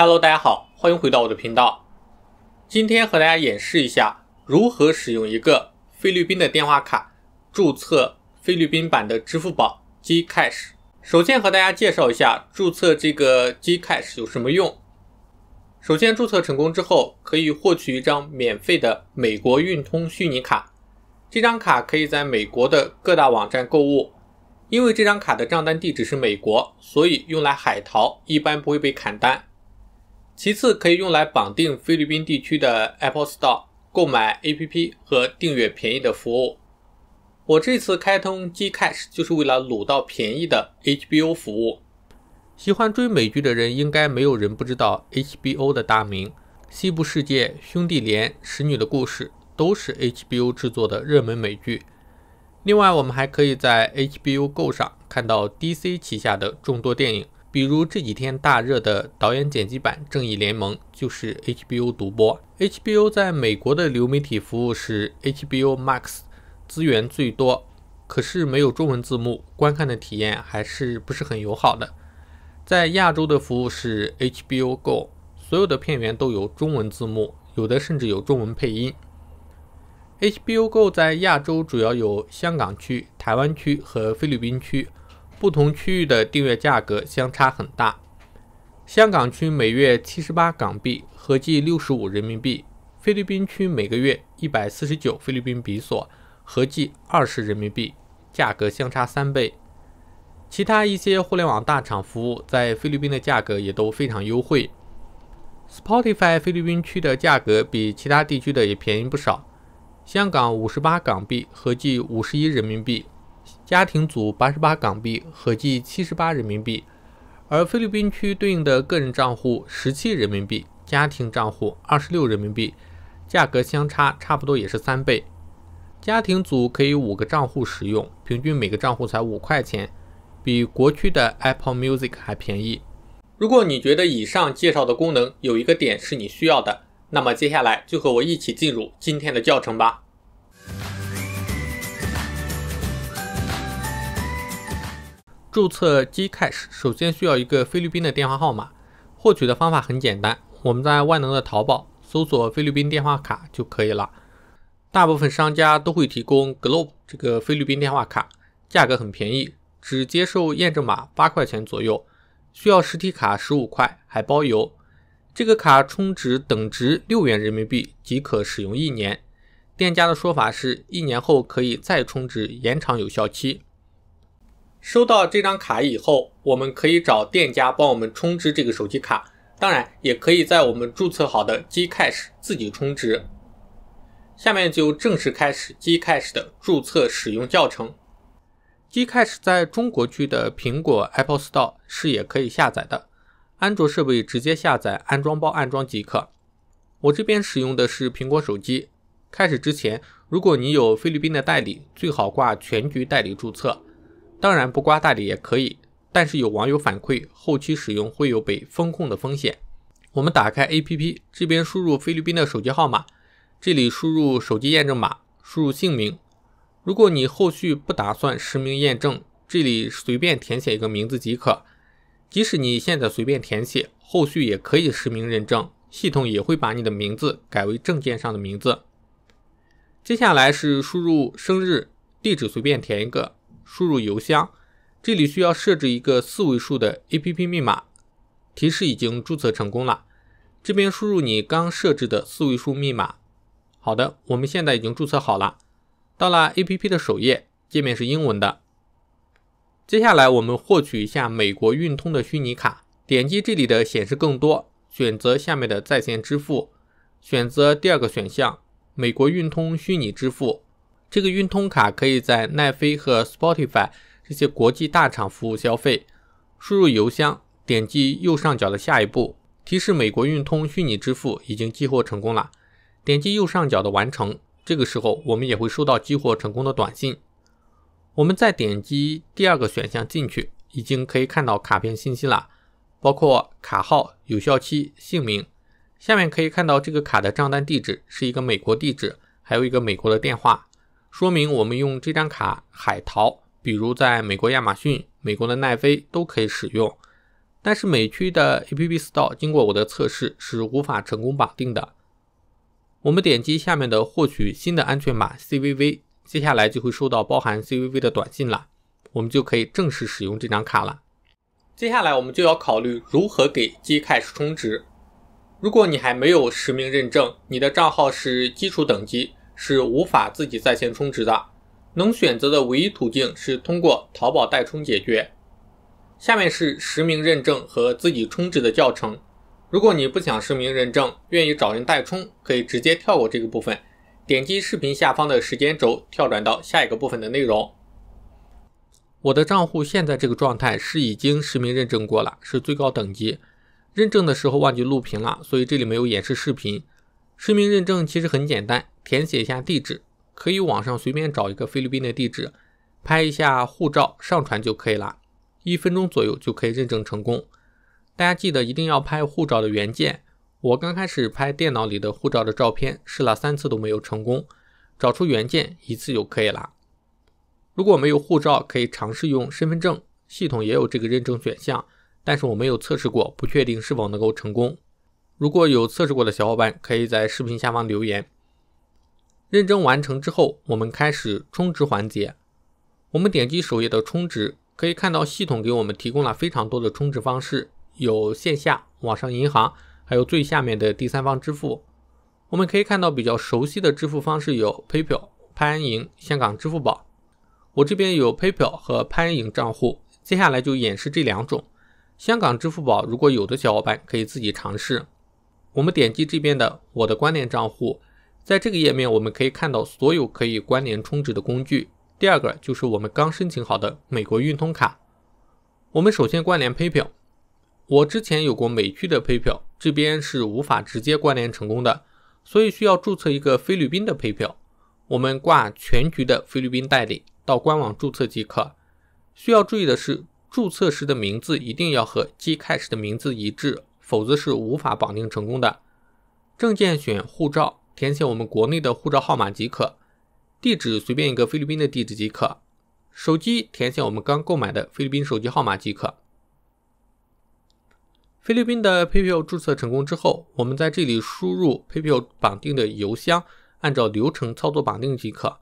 Hello，大家好，欢迎回到我的频道。今天和大家演示一下如何使用一个菲律宾的电话卡注册菲律宾版的支付宝 Gcash。首先和大家介绍一下注册这个 Gcash 有什么用。首先注册成功之后，可以获取一张免费的美国运通虚拟卡，这张卡可以在美国的各大网站购物，因为这张卡的账单地址是美国，所以用来海淘一般不会被砍单。其次，可以用来绑定菲律宾地区的 Apple Store，购买 A P P 和订阅便宜的服务。我这次开通 G Cash 就是为了撸到便宜的 H B O 服务。喜欢追美剧的人，应该没有人不知道 H B O 的大名。西部世界、兄弟连、使女的故事，都是 H B O 制作的热门美剧。另外，我们还可以在 H B O Go 上看到 D C 旗下的众多电影。比如这几天大热的导演剪辑版《正义联盟》就是 HBO 独播。HBO 在美国的流媒体服务是 HBO Max，资源最多，可是没有中文字幕，观看的体验还是不是很友好的。在亚洲的服务是 HBO Go，所有的片源都有中文字幕，有的甚至有中文配音。HBO Go 在亚洲主要有香港区、台湾区和菲律宾区。不同区域的订阅价格相差很大，香港区每月七十八港币，合计六十五人民币；菲律宾区每个月一百四十九菲律宾比索，合计二十人民币，价格相差三倍。其他一些互联网大厂服务在菲律宾的价格也都非常优惠，Spotify 菲律宾区的价格比其他地区的也便宜不少，香港五十八港币，合计五十一人民币。家庭组八十八港币，合计七十八人民币，而菲律宾区对应的个人账户十七人民币，家庭账户二十六人民币，价格相差差不多也是三倍。家庭组可以五个账户使用，平均每个账户才五块钱，比国区的 Apple Music 还便宜。如果你觉得以上介绍的功能有一个点是你需要的，那么接下来就和我一起进入今天的教程吧。注册 GCash 首先需要一个菲律宾的电话号码，获取的方法很简单，我们在万能的淘宝搜索菲律宾电话卡就可以了。大部分商家都会提供 Globe 这个菲律宾电话卡，价格很便宜，只接受验证码，八块钱左右。需要实体卡十五块，还包邮。这个卡充值等值六元人民币即可使用一年，店家的说法是一年后可以再充值延长有效期。收到这张卡以后，我们可以找店家帮我们充值这个手机卡，当然也可以在我们注册好的 G Cash 自己充值。下面就正式开始 G Cash 的注册使用教程。G Cash 在中国区的苹果 Apple Store 是也可以下载的，安卓设备直接下载安装包安装即可。我这边使用的是苹果手机。开始之前，如果你有菲律宾的代理，最好挂全局代理注册。当然不刮大礼也可以，但是有网友反馈后期使用会有被风控的风险。我们打开 APP，这边输入菲律宾的手机号码，这里输入手机验证码，输入姓名。如果你后续不打算实名验证，这里随便填写一个名字即可。即使你现在随便填写，后续也可以实名认证，系统也会把你的名字改为证件上的名字。接下来是输入生日、地址，随便填一个。输入邮箱，这里需要设置一个四位数的 APP 密码。提示已经注册成功了，这边输入你刚设置的四位数密码。好的，我们现在已经注册好了。到了 APP 的首页，界面是英文的。接下来我们获取一下美国运通的虚拟卡，点击这里的显示更多，选择下面的在线支付，选择第二个选项美国运通虚拟支付。这个运通卡可以在奈飞和 Spotify 这些国际大厂服务消费。输入邮箱，点击右上角的下一步，提示美国运通虚拟支付已经激活成功了。点击右上角的完成，这个时候我们也会收到激活成功的短信。我们再点击第二个选项进去，已经可以看到卡片信息了，包括卡号、有效期、姓名。下面可以看到这个卡的账单地址是一个美国地址，还有一个美国的电话。说明我们用这张卡海淘，比如在美国亚马逊、美国的奈飞都可以使用，但是美区的 App Store 经过我的测试是无法成功绑定的。我们点击下面的获取新的安全码 CVV，接下来就会收到包含 CVV 的短信了，我们就可以正式使用这张卡了。接下来我们就要考虑如何给 GCash 充值。如果你还没有实名认证，你的账号是基础等级。是无法自己在线充值的，能选择的唯一途径是通过淘宝代充解决。下面是实名认证和自己充值的教程。如果你不想实名认证，愿意找人代充，可以直接跳过这个部分，点击视频下方的时间轴跳转到下一个部分的内容。我的账户现在这个状态是已经实名认证过了，是最高等级。认证的时候忘记录屏了，所以这里没有演示视频。实名认证其实很简单，填写一下地址，可以网上随便找一个菲律宾的地址，拍一下护照上传就可以了，一分钟左右就可以认证成功。大家记得一定要拍护照的原件，我刚开始拍电脑里的护照的照片，试了三次都没有成功，找出原件一次就可以了。如果没有护照，可以尝试用身份证，系统也有这个认证选项，但是我没有测试过，不确定是否能够成功。如果有测试过的小伙伴，可以在视频下方留言。认证完成之后，我们开始充值环节。我们点击首页的充值，可以看到系统给我们提供了非常多的充值方式，有线下、网上银行，还有最下面的第三方支付。我们可以看到比较熟悉的支付方式有 PayPal、潘盈、香港支付宝。我这边有 PayPal 和潘盈账户，接下来就演示这两种。香港支付宝如果有的小伙伴可以自己尝试。我们点击这边的我的关联账户，在这个页面我们可以看到所有可以关联充值的工具。第二个就是我们刚申请好的美国运通卡。我们首先关联 PayPal，我之前有过美区的 PayPal，这边是无法直接关联成功的，所以需要注册一个菲律宾的 PayPal。我们挂全局的菲律宾代理，到官网注册即可。需要注意的是，注册时的名字一定要和 Gcash 的名字一致。否则是无法绑定成功的。证件选护照，填写我们国内的护照号码即可。地址随便一个菲律宾的地址即可。手机填写我们刚购买的菲律宾手机号码即可。菲律宾的 PayPal 注册成功之后，我们在这里输入 PayPal 绑定的邮箱，按照流程操作绑定即可。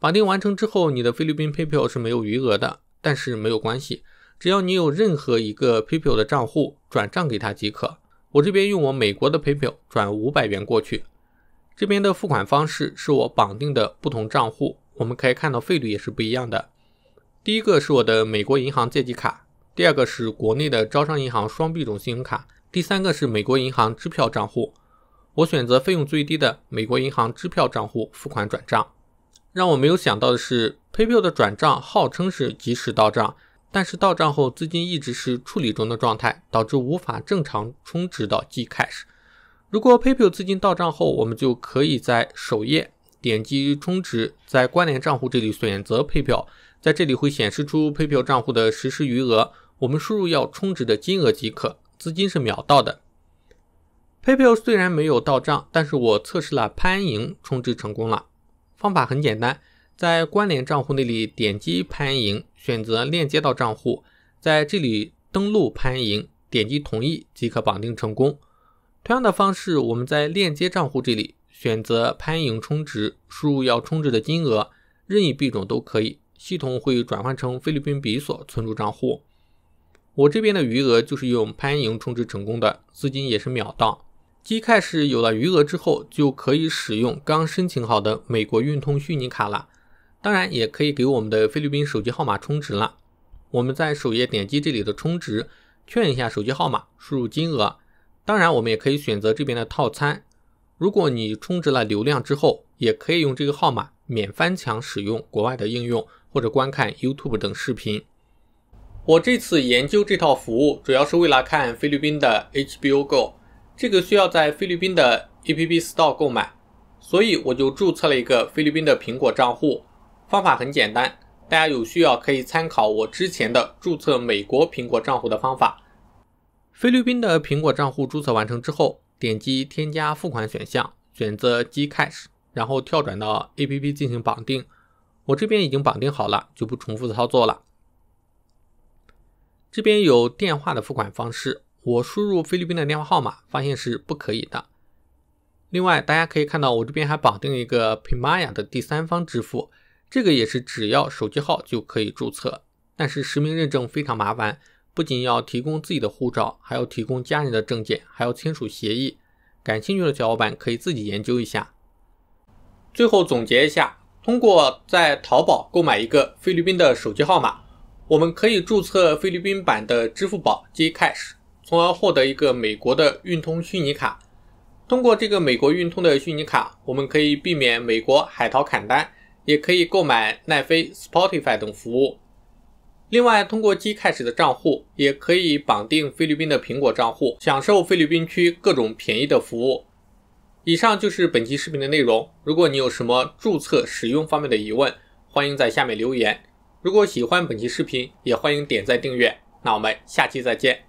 绑定完成之后，你的菲律宾 PayPal 是没有余额的，但是没有关系。只要你有任何一个 PayPal 的账户转账给他即可。我这边用我美国的 PayPal 转五百元过去。这边的付款方式是我绑定的不同账户，我们可以看到费率也是不一样的。第一个是我的美国银行借记卡，第二个是国内的招商银行双币种信用卡，第三个是美国银行支票账户。我选择费用最低的美国银行支票账户付款转账。让我没有想到的是，PayPal 的转账号称是即时到账。但是到账后资金一直是处理中的状态，导致无法正常充值到 G Cash。如果 PayPal 资金到账后，我们就可以在首页点击充值，在关联账户这里选择 PayPal，在这里会显示出 PayPal 账户的实时余额，我们输入要充值的金额即可，资金是秒到的。PayPal 虽然没有到账，但是我测试了潘盈充值成功了，方法很简单。在关联账户那里点击潘银，选择链接到账户，在这里登录潘银，点击同意即可绑定成功。同样的方式，我们在链接账户这里选择潘银充值，输入要充值的金额，任意币种都可以，系统会转换成菲律宾比索存入账户。我这边的余额就是用潘盈充值成功的，资金也是秒到。既开始有了余额之后，就可以使用刚申请好的美国运通虚拟卡了。当然也可以给我们的菲律宾手机号码充值了。我们在首页点击这里的充值，确认一下手机号码，输入金额。当然，我们也可以选择这边的套餐。如果你充值了流量之后，也可以用这个号码免翻墙使用国外的应用或者观看 YouTube 等视频。我这次研究这套服务，主要是为了看菲律宾的 HBO Go，这个需要在菲律宾的 App Store 购买，所以我就注册了一个菲律宾的苹果账户。方法很简单，大家有需要可以参考我之前的注册美国苹果账户的方法。菲律宾的苹果账户注册完成之后，点击添加付款选项，选择 Gcash，然后跳转到 APP 进行绑定。我这边已经绑定好了，就不重复操作了。这边有电话的付款方式，我输入菲律宾的电话号码，发现是不可以的。另外，大家可以看到我这边还绑定一个 p i m a y a 的第三方支付。这个也是只要手机号就可以注册，但是实名认证非常麻烦，不仅要提供自己的护照，还要提供家人的证件，还要签署协议。感兴趣的小伙伴可以自己研究一下。最后总结一下，通过在淘宝购买一个菲律宾的手机号码，我们可以注册菲律宾版的支付宝 Jcash，从而获得一个美国的运通虚拟卡。通过这个美国运通的虚拟卡，我们可以避免美国海淘砍单。也可以购买奈飞、Spotify 等服务。另外，通过 G 开始的账户也可以绑定菲律宾的苹果账户，享受菲律宾区各种便宜的服务。以上就是本期视频的内容。如果你有什么注册使用方面的疑问，欢迎在下面留言。如果喜欢本期视频，也欢迎点赞订阅。那我们下期再见。